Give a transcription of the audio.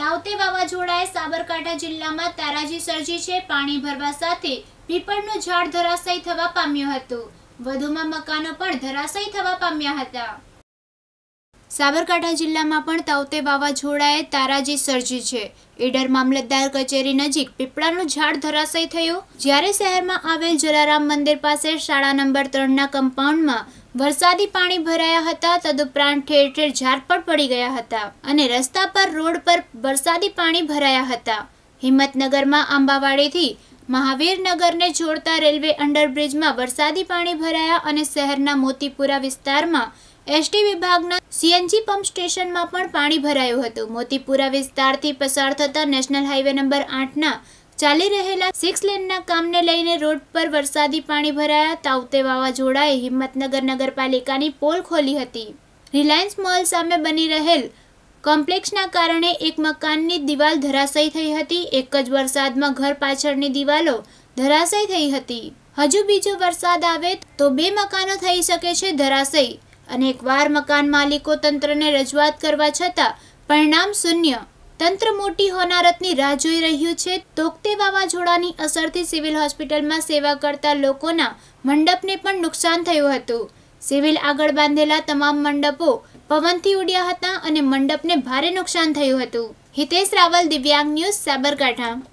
તાઉતે વાવાઝોડાએ સાબરકાંઠા જિલ્લામાં તારાજી સર્જી છે પાણી ભરવા સાથે પીપળનું ઝાડ ધરાશયી થવા પામ્યું હતું વધુમાં મકાનો પણ ધરાશયી થવા પામ્યા હતા સાબરકાંઠા જિલ્લામાં પણ તવતે વાવાઝોડાએ તારાજી સર્જી છે ઈડર મામલતદાર કચેરી નજીક પીપળાનું ઝાડ ધરાશય થયું જ્યારે શહેરમાં આવેલ જલારામ મંદિર પાસે શાળા નંબર ત્રણના કમ્પાઉન્ડમાં વરસાદી પાણી ભરાયા હતા તદુપરાંત ઠેર ઠેર ઝાડ પણ પડી ગયા હતા અને રસ્તા પર રોડ પર વરસાદી પાણી ભરાયા હતા હિંમતનગરમાં આંબાવાડીથી મહાવીરનગરને જોડતા રેલવે અંડરબ્રિજમાં વરસાદી પાણી ભરાયા અને શહેરના મોતીપુરા વિસ્તારમાં એસટી વિભાગના સીએનજી પંપ સ્ટેશનમાં પણ પાણી ભરાયું હતું મોતીપુરા વિસ્તારથી પસાર થતા નેશનલ હાઈવે નંબર આઠના ચાલી રહેલા સિક્સ લેનના કામને લઈને રોડ પર વરસાદી પાણી ભરાયા તાવતે વાવાઝોડાએ હિંમતનગર નગરપાલિકાની પોલ ખોલી હતી રિલાયન્સ મોલ સામે બની રહેલ કોમ્પ્લેક્ષના કારણે એક મકાનની દિવાલ ધરાશયી થઈ હતી એક જ વરસાદમાં ઘર પાછળની દિવાલો ધરાશયી થઈ હતી હજુ બીજો વરસાદ આવે તો બે મકાનો થઈ શકે છે ધરાશયી વાર મકાન માલિકો તંત્રને રજૂઆત કરવા છતાં પરિણામ શૂન્ય તંત્ર મોટી હોનારતની રાહ જોઈ રહ્યું છે તોકતે વાવાઝોડાની અસરથી સિવિલ હોસ્પિટલમાં સેવા કરતા લોકોના મંડપને પણ નુકસાન થયું હતું સિવિલ આગળ બાંધેલા તમામ મંડપો પવનથી ઉડ્યા હતા અને મંડપને ભારે નુકસાન થયું હતું હિતેશ રાવલ દિવ્યાંગ ન્યૂઝ સાબરકાંઠા